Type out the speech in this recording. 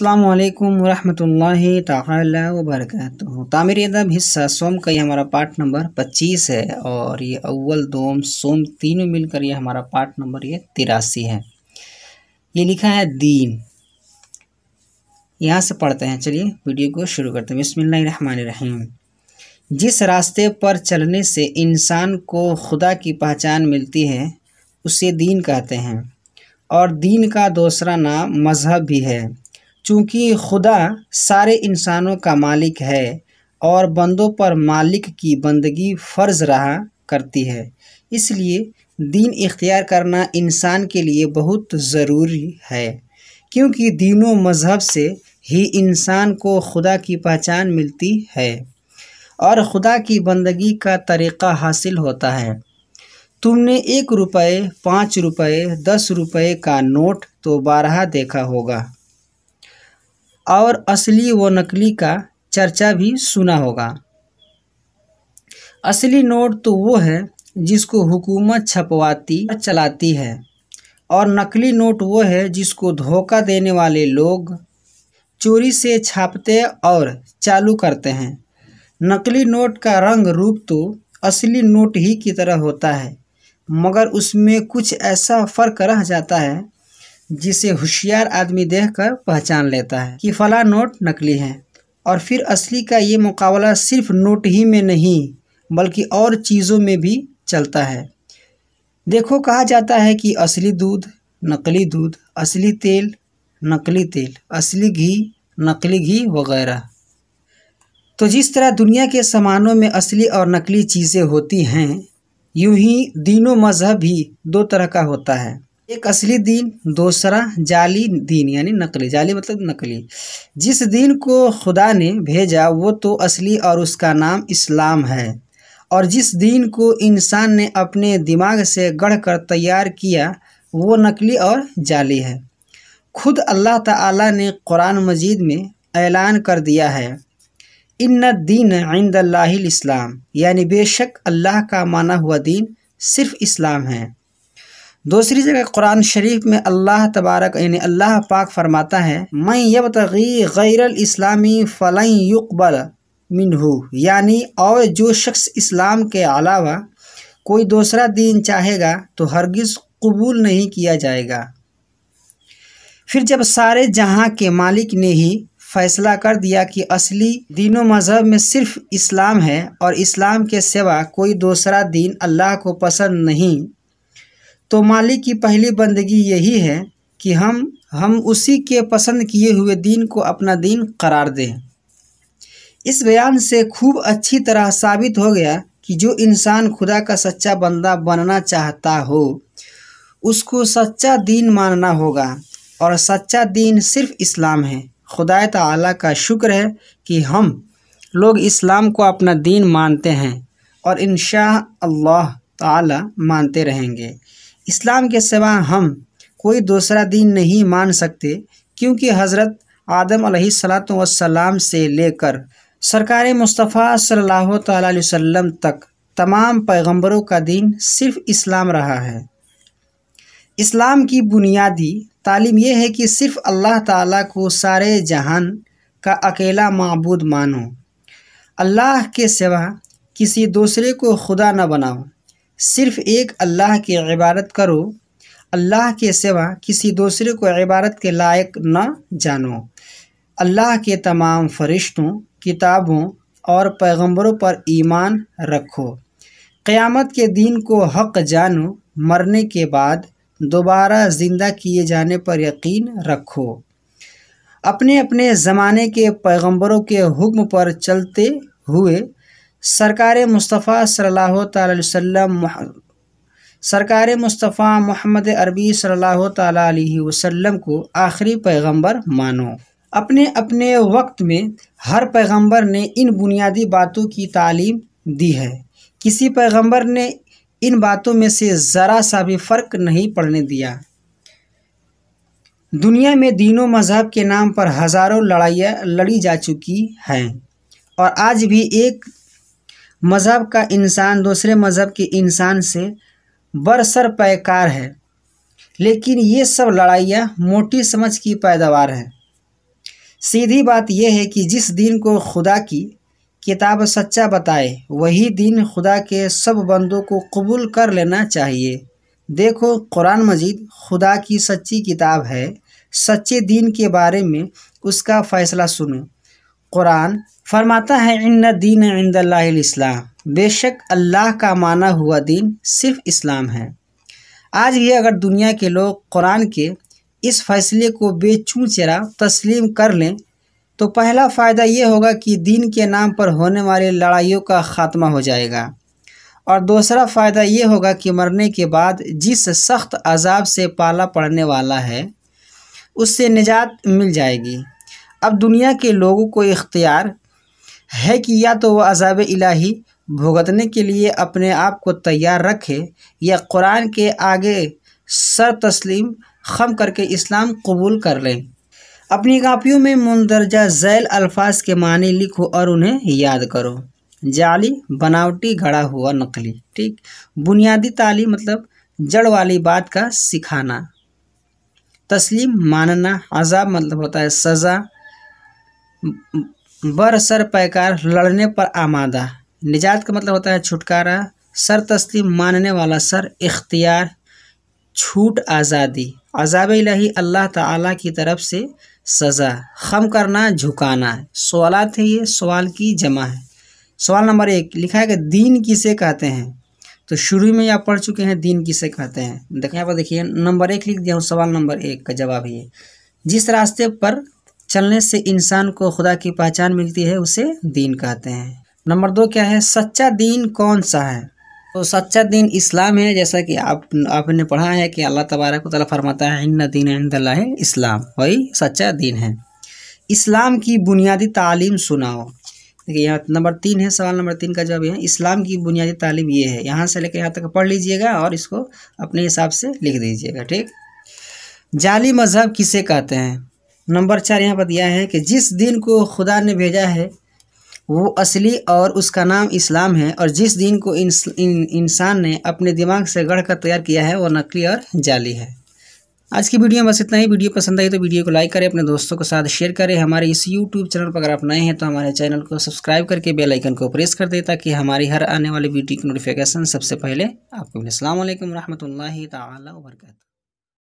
अल्लाम वरहमतुल्लाह ताला वबरक तामिर अदब हिस्सा सोम का ये हमारा पार्ट नंबर 25 है और ये अव्वल दोम सोम तीनों मिलकर ये हमारा पार्ट नंबर ये तिरासी है ये लिखा है दीन यहाँ से पढ़ते हैं चलिए वीडियो को शुरू करते हैं रहीम जिस रास्ते पर चलने से इंसान को खुदा की पहचान मिलती है उसे दीन कहते हैं और दीन का दूसरा नाम मज़हब भी है चूँकि खुदा सारे इंसानों का मालिक है और बंदों पर मालिक की बंदगी फ़र्ज रहा करती है इसलिए दीन इख्तियार करना इंसान के लिए बहुत ज़रूरी है क्योंकि दीनों मज़हब से ही इंसान को खुदा की पहचान मिलती है और खुदा की बंदगी का तरीक़ा हासिल होता है तुमने एक रुपये पाँच रुपये दस रुपये का नोट तो बारह देखा होगा और असली व नकली का चर्चा भी सुना होगा असली नोट तो वो है जिसको हुकूमत छपवाती और चलाती है और नकली नोट वो है जिसको धोखा देने वाले लोग चोरी से छापते और चालू करते हैं नकली नोट का रंग रूप तो असली नोट ही की तरह होता है मगर उसमें कुछ ऐसा फ़र्क रह जाता है जिसे होशियार आदमी देखकर पहचान लेता है कि फला नोट नकली है और फिर असली का ये मुकाबला सिर्फ नोट ही में नहीं बल्कि और चीज़ों में भी चलता है देखो कहा जाता है कि असली दूध नकली दूध असली तेल नकली तेल असली घी नकली घी वगैरह तो जिस तरह दुनिया के सामानों में असली और नकली चीज़ें होती हैं यूं ही दीनों मज़हब भी दो तरह का होता है एक असली दिन दूसरा जाली दिन यानी नकली जाली मतलब नकली जिस दिन को खुदा ने भेजा वो तो असली और उसका नाम इस्लाम है और जिस दिन को इंसान ने अपने दिमाग से गढ़ कर तैयार किया वो नकली और जाली है खुद अल्लाह ताला ने कुरान मजीद में ऐलान कर दिया है इन दीन आइंद इस्लाम यानी बेशक अल्लाह का माना हुआ दीन सिर्फ इस्लाम है दूसरी जगह कुरान शरीफ में अल्लाह तबारक यानी अल्लाह पाक फरमाता है मैं यब तगी गैर इस्लामी फ़लाँ युकबल मिनहू यानी और जो शख्स इस्लाम के अलावा कोई दूसरा दीन चाहेगा तो हरगिज़ कबूल नहीं किया जाएगा फिर जब सारे जहां के मालिक ने ही फैसला कर दिया कि असली दीनों मज़हब में सिर्फ इस्लाम है और इस्लाम के सिवा कोई दूसरा दीन अल्लाह को पसंद नहीं तो मालिक की पहली बंदगी यही है कि हम हम उसी के पसंद किए हुए दीन को अपना दीन करार दें इस बयान से खूब अच्छी तरह साबित हो गया कि जो इंसान खुदा का सच्चा बंदा बनना चाहता हो उसको सच्चा दीन मानना होगा और सच्चा दीन सिर्फ इस्लाम है खुदा तला का शुक्र है कि हम लोग इस्लाम को अपना दीन मानते हैं और इन अल्लाह ताला मानते रहेंगे इस्लाम के सिवा हम कोई दूसरा दीन नहीं मान सकते क्योंकि हज़रत आदम सलात वसलाम से लेकर सरकार मुस्तफ़ा सल्लल्लाहु अलैहि वसल्लम तक तमाम पैगंबरों का दीन सिर्फ इस्लाम रहा है इस्लाम की बुनियादी तालीम यह है कि सिर्फ अल्लाह ताला को सारे जहान का अकेला मबूद मानो अल्लाह के सिवा किसी दूसरे को खुदा न बनाओ सिर्फ एक अल्लाह की इबादत करो अल्लाह के सिवा किसी दूसरे को इबादत के लायक न जानो अल्लाह के तमाम फरिश्तों किताबों और पैगंबरों पर ईमान रखो क़यामत के दिन को हक जानो मरने के बाद दोबारा ज़िंदा किए जाने पर यकीन रखो अपने अपने ज़माने के पैगंबरों के हुक्म पर चलते हुए सरकार मुस्तफ़ा सल्लल्लाहु वसम सरकार मुस्तफ़ा मोहम्मद अरबी सल्लल्लाहु अलैहि वसल्लम को आखिरी पैगंबर मानो अपने अपने वक्त में हर पैगंबर ने इन बुनियादी बातों की तालीम दी है किसी पैगंबर ने इन बातों में से ज़रा सा भी फ़र्क नहीं पड़ने दिया दुनिया में दीनों मज़हब के नाम पर हज़ारों लड़ाइयाँ लड़ी जा चुकी हैं और आज भी एक मज़हब का इंसान दूसरे मज़हब के इंसान से बरसर पैकार है लेकिन ये सब लड़ाइयाँ मोटी समझ की पैदावार हैं सीधी बात यह है कि जिस दिन को खुदा की किताब सच्चा बताए वही दिन खुदा के सब बंदों को कबूल कर लेना चाहिए देखो कुरान मजीद खुदा की सच्ची किताब है सच्चे दिन के बारे में उसका फ़ैसला सुनो कुरान फरमाता है इन दीन इंदल्लाम बेशक अल्लाह का माना हुआ दीन सिर्फ इस्लाम है आज ये अगर दुनिया के लोग कुरान के इस फैसले को बेचू चरा तस्लीम कर लें तो पहला फ़ायदा ये होगा कि दीन के नाम पर होने वाली लड़ाइयों का ख़ात्मा हो जाएगा और दूसरा फ़ायदा ये होगा कि मरने के बाद जिस सख्त अजाब से पाला पड़ने वाला है उससे निजात मिल जाएगी अब दुनिया के लोगों को इख्तियार है कि या तो वह अजाब इलाही भुगतने के लिए अपने आप को तैयार रखे या कुरान के आगे सर तस्लीम खम करके इस्लाम कबूल कर लें अपनी कापियों में मंदरजा झैल अल्फाज के मानी लिखो और उन्हें याद करो जाली बनावटी घड़ा हुआ नकली ठीक बुनियादी तालीम मतलब जड़ वाली बात का सिखाना तस्लीम मानना अजाब मतलब होता है सज़ा बर सर पैकार लड़ने पर आमादा निजात का मतलब होता है छुटकारा सर तस्ती मानने वाला सर इख्तियार छूट आज़ादी अजाब लही अल्लाह ताला की तरफ से सज़ा खम करना झुकाना है सवालत है ये सवाल की जमा है सवाल नंबर एक लिखा है कि दीन किसे कहते हैं तो शुरू में आप पढ़ चुके हैं दीन किसे कहते हैं देखिए यहाँ पर देखिए नंबर एक लिख दिया हूँ सवाल नंबर एक का जवाब ये जिस रास्ते पर चलने से इंसान को खुदा की पहचान मिलती है उसे दीन कहते हैं नंबर दो क्या है सच्चा दीन कौन सा है तो सच्चा दीन इस्लाम है जैसा कि आप आपने पढ़ा है कि अल्लाह तबारक वाली फरमाता है इन्ना दीन है इस्लाम वही सच्चा दीन है इस्लाम की बुनियादी तालीम सुनाओ देखिए यहाँ नंबर तीन है सवाल नंबर तीन का जवाब है इस्लाम की बुनियादी तालीम ये है यहाँ से लेकर यहाँ तक पढ़ लीजिएगा और इसको अपने हिसाब से लिख दीजिएगा ठीक जाली मजहब किसे कहते हैं नंबर चार यहाँ पर दिया है कि जिस दिन को खुदा ने भेजा है वो असली और उसका नाम इस्लाम है और जिस दिन को इंसान ने अपने दिमाग से गढ़ कर तैयार किया है वो नकली और जाली है आज की वीडियो में बस इतना ही वीडियो पसंद आई तो वीडियो को लाइक करें अपने दोस्तों के साथ शेयर करें हमारे इस यूट्यूब चैनल पर अगर आप नए हैं तो हमारे चैनल को सब्सक्राइब करके बेल आइकन को प्रेस कर दें ताकि हमारी हर आने वाली वीडियो की नोटिफिकेशन सबसे पहले आपको मिले अल्लाम वरहमल तबरक